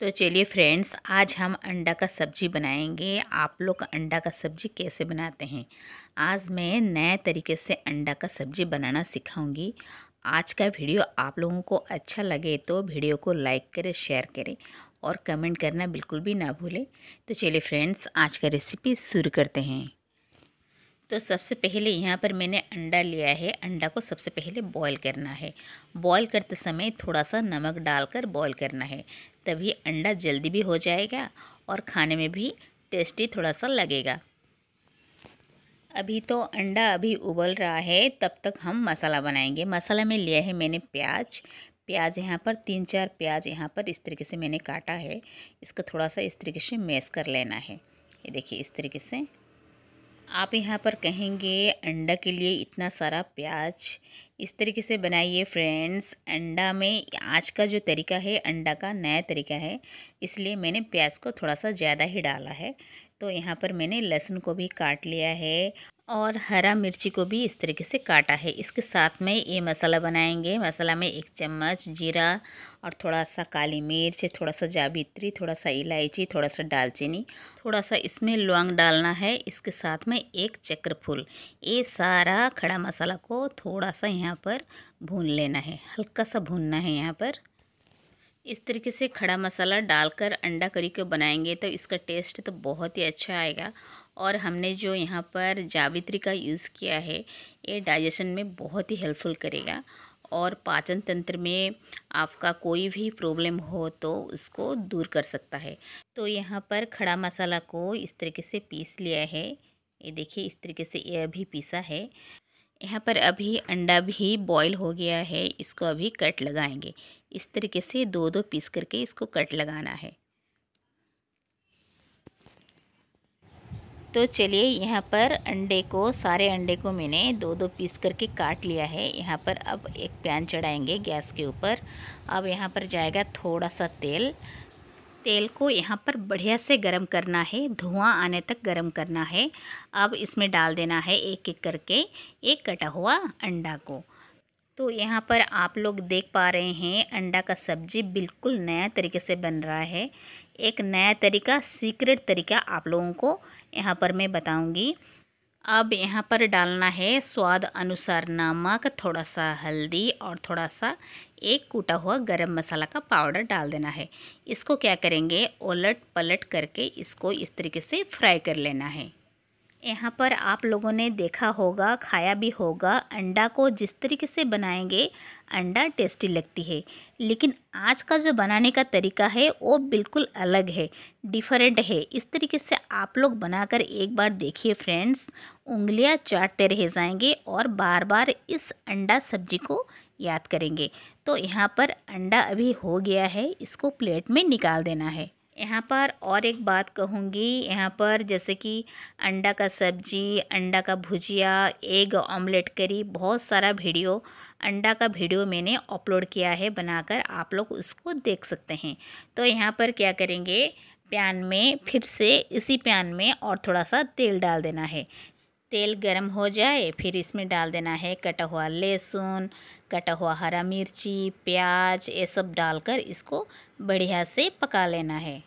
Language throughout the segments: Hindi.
तो चलिए फ्रेंड्स आज हम अंडा का सब्जी बनाएंगे आप लोग अंडा का सब्जी कैसे बनाते हैं आज मैं नए तरीके से अंडा का सब्जी बनाना सिखाऊंगी आज का वीडियो आप लोगों को अच्छा लगे तो वीडियो को लाइक करें शेयर करें और कमेंट करना बिल्कुल भी ना भूलें तो चलिए फ्रेंड्स आज का रेसिपी शुरू करते हैं तो सबसे पहले यहाँ पर मैंने अंडा लिया है अंडा को सबसे पहले बॉईल करना है बॉईल करते समय थोड़ा सा नमक डालकर बॉईल करना है तभी अंडा जल्दी भी हो जाएगा और खाने में भी टेस्टी थोड़ा सा लगेगा अभी तो अंडा अभी उबल रहा है तब तक हम मसाला बनाएंगे मसाला में लिया है मैंने प्याज प्याज यहाँ पर तीन चार प्याज यहाँ पर इस तरीके से मैंने काटा है इसको थोड़ा सा इस तरीके से मैश कर लेना है ये देखिए इस तरीके से आप यहाँ पर कहेंगे अंडा के लिए इतना सारा प्याज इस तरीके से बनाइए फ्रेंड्स अंडा में आज का जो तरीका है अंडा का नया तरीका है इसलिए मैंने प्याज को थोड़ा सा ज़्यादा ही डाला है तो यहाँ पर मैंने लहसुन को भी काट लिया है और हरा मिर्ची को भी इस तरीके से काटा है इसके साथ में ये मसाला बनाएंगे मसाला में एक चम्मच जीरा और थोड़ा सा काली मिर्च थोड़ा सा जावित्री थोड़ा सा इलायची थोड़ा सा दालचीनी थोड़ा सा इसमें लौंग डालना है इसके साथ में एक चक्रफूल ये सारा खड़ा मसाला को थोड़ा सा यहाँ पर भून लेना है हल्का सा भूनना है यहाँ पर इस तरीके से खड़ा मसाला डालकर अंडा करी को बनाएंगे तो इसका टेस्ट तो बहुत ही अच्छा आएगा और हमने जो यहाँ पर जावित्री का यूज़ किया है ये डाइजेशन में बहुत ही हेल्पफुल करेगा और पाचन तंत्र में आपका कोई भी प्रॉब्लम हो तो उसको दूर कर सकता है तो यहाँ पर खड़ा मसाला को इस तरीके से पीस लिया है ये देखिए इस तरीके से यह भी पीसा है यहाँ पर अभी अंडा भी बॉईल हो गया है इसको अभी कट लगाएंगे इस तरीके से दो दो पीस करके इसको कट लगाना है तो चलिए यहाँ पर अंडे को सारे अंडे को मैंने दो दो पीस करके काट लिया है यहाँ पर अब एक पैन चढ़ाएंगे गैस के ऊपर अब यहाँ पर जाएगा थोड़ा सा तेल तेल को यहाँ पर बढ़िया से गरम करना है धुआं आने तक गरम करना है अब इसमें डाल देना है एक एक करके एक कटा हुआ अंडा को तो यहाँ पर आप लोग देख पा रहे हैं अंडा का सब्जी बिल्कुल नया तरीके से बन रहा है एक नया तरीका सीक्रेट तरीका आप लोगों को यहाँ पर मैं बताऊँगी अब यहाँ पर डालना है स्वाद अनुसार नमक थोड़ा सा हल्दी और थोड़ा सा एक कूटा हुआ गरम मसाला का पाउडर डाल देना है इसको क्या करेंगे उलट पलट करके इसको इस तरीके से फ्राई कर लेना है यहाँ पर आप लोगों ने देखा होगा खाया भी होगा अंडा को जिस तरीके से बनाएंगे अंडा टेस्टी लगती है लेकिन आज का जो बनाने का तरीका है वो बिल्कुल अलग है डिफरेंट है इस तरीके से आप लोग बनाकर एक बार देखिए फ्रेंड्स उंगलियाँ चाटते रह जाएंगे और बार बार इस अंडा सब्जी को याद करेंगे तो यहाँ पर अंडा अभी हो गया है इसको प्लेट में निकाल देना है यहाँ पर और एक बात कहूँगी यहाँ पर जैसे कि अंडा का सब्जी अंडा का भुजिया एग ऑमलेट करी बहुत सारा वीडियो अंडा का वीडियो मैंने अपलोड किया है बनाकर आप लोग उसको देख सकते हैं तो यहाँ पर क्या करेंगे प्यान में फिर से इसी प्यान में और थोड़ा सा तेल डाल देना है तेल गरम हो जाए फिर इसमें डाल देना है कटा हुआ लहसुन कटा हुआ हरा मिर्ची प्याज ये सब डालकर इसको बढ़िया से पका लेना है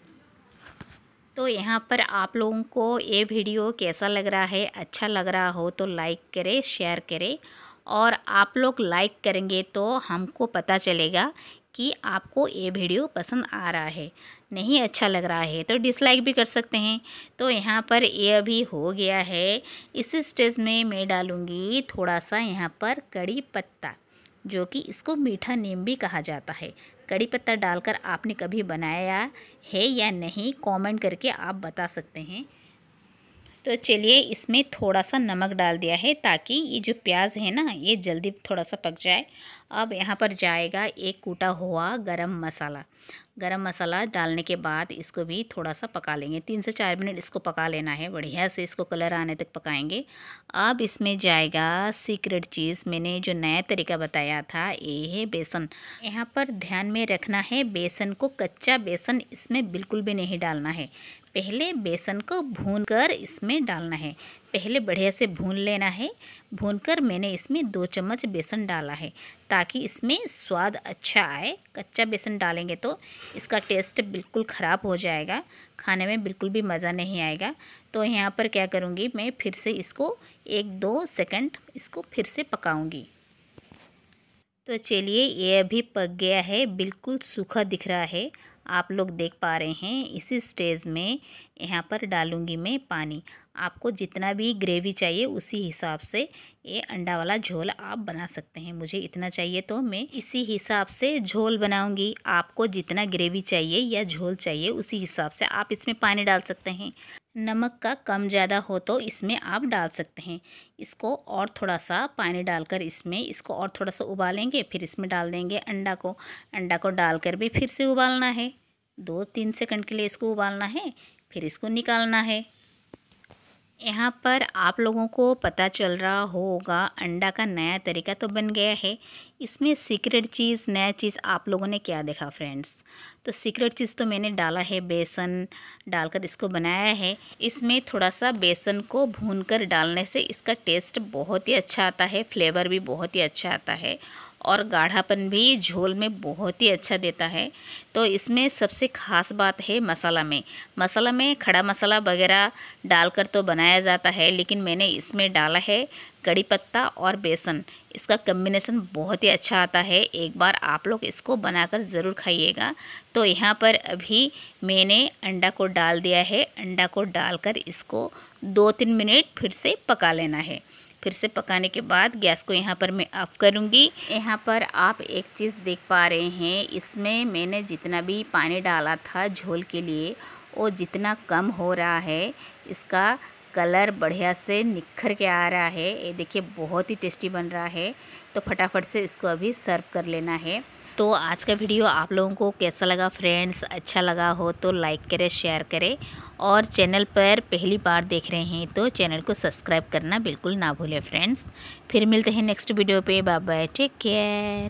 तो यहाँ पर आप लोगों को ये वीडियो कैसा लग रहा है अच्छा लग रहा हो तो लाइक करें शेयर करें और आप लोग लाइक करेंगे तो हमको पता चलेगा कि आपको ये वीडियो पसंद आ रहा है नहीं अच्छा लग रहा है तो डिसलाइक भी कर सकते हैं तो यहाँ पर ये अभी हो गया है इस स्टेज में मैं डालूँगी थोड़ा सा यहाँ पर कड़ी पत्ता जो कि इसको मीठा नीम भी कहा जाता है कड़ी पत्ता डालकर आपने कभी बनाया है या नहीं कमेंट करके आप बता सकते हैं तो चलिए इसमें थोड़ा सा नमक डाल दिया है ताकि ये जो प्याज है ना ये जल्दी थोड़ा सा पक जाए अब यहाँ पर जाएगा एक कूटा हुआ गरम मसाला गरम मसाला डालने के बाद इसको भी थोड़ा सा पका लेंगे तीन से चार मिनट इसको पका लेना है बढ़िया से इसको कलर आने तक पकाएंगे अब इसमें जाएगा सीक्रेट चीज़ मैंने जो नया तरीका बताया था ये है बेसन यहाँ पर ध्यान में रखना है बेसन को कच्चा बेसन इसमें बिल्कुल भी नहीं डालना है पहले बेसन को भून कर इसमें डालना है पहले बढ़िया से भून लेना है भूनकर मैंने इसमें दो चम्मच बेसन डाला है ताकि इसमें स्वाद अच्छा आए कच्चा बेसन डालेंगे तो इसका टेस्ट बिल्कुल ख़राब हो जाएगा खाने में बिल्कुल भी मज़ा नहीं आएगा तो यहाँ पर क्या करूँगी मैं फिर से इसको एक दो सेकंड इसको फिर से पकाऊँगी तो चलिए ये अभी पक गया है बिल्कुल सूखा दिख रहा है आप लोग देख पा रहे हैं इसी स्टेज में यहाँ पर डालूँगी मैं पानी आपको जितना भी ग्रेवी चाहिए उसी हिसाब से ये अंडा वाला झोल आप बना सकते हैं मुझे इतना चाहिए तो मैं इसी हिसाब से झोल बनाऊंगी आपको जितना ग्रेवी चाहिए या झोल चाहिए उसी हिसाब से आप इसमें पानी डाल सकते हैं नमक का कम ज़्यादा हो तो इसमें आप डाल सकते हैं इसको और थोड़ा सा पानी डालकर इसमें इसको और थोड़ा सा उबालेंगे फिर इसमें डाल देंगे अंडा को अंडा को डालकर भी फिर से उबालना है दो तीन सेकंड के लिए इसको उबालना है फिर इसको निकालना है यहाँ पर आप लोगों को पता चल रहा होगा अंडा का नया तरीका तो बन गया है इसमें सीक्रेट चीज़ नया चीज़ आप लोगों ने क्या देखा फ्रेंड्स तो सीक्रेट चीज़ तो मैंने डाला है बेसन डालकर इसको बनाया है इसमें थोड़ा सा बेसन को भून कर डालने से इसका टेस्ट बहुत ही अच्छा आता है फ्लेवर भी बहुत ही अच्छा आता है और गाढ़ापन भी झोल में बहुत ही अच्छा देता है तो इसमें सबसे खास बात है मसाला में मसाला में खड़ा मसाला वगैरह डालकर तो बनाया जाता है लेकिन मैंने इसमें डाला है कड़ी पत्ता और बेसन इसका कम्बिनेसन बहुत ही अच्छा आता है एक बार आप लोग इसको बनाकर ज़रूर खाइएगा तो यहाँ पर अभी मैंने अंडा को डाल दिया है अंडा को डालकर इसको दो तीन मिनट फिर से पका लेना है फिर से पकाने के बाद गैस को यहाँ पर मैं ऑफ करूँगी यहाँ पर आप एक चीज़ देख पा रहे हैं इसमें मैंने जितना भी पानी डाला था झोल के लिए वो जितना कम हो रहा है इसका कलर बढ़िया से निखर के आ रहा है ये देखिए बहुत ही टेस्टी बन रहा है तो फटाफट से इसको अभी सर्व कर लेना है तो आज का वीडियो आप लोगों को कैसा लगा फ्रेंड्स अच्छा लगा हो तो लाइक करें शेयर करें और चैनल पर पहली बार देख रहे हैं तो चैनल को सब्सक्राइब करना बिल्कुल ना भूलें फ्रेंड्स फिर मिलते हैं नेक्स्ट वीडियो पे बाय बाय टेक केयर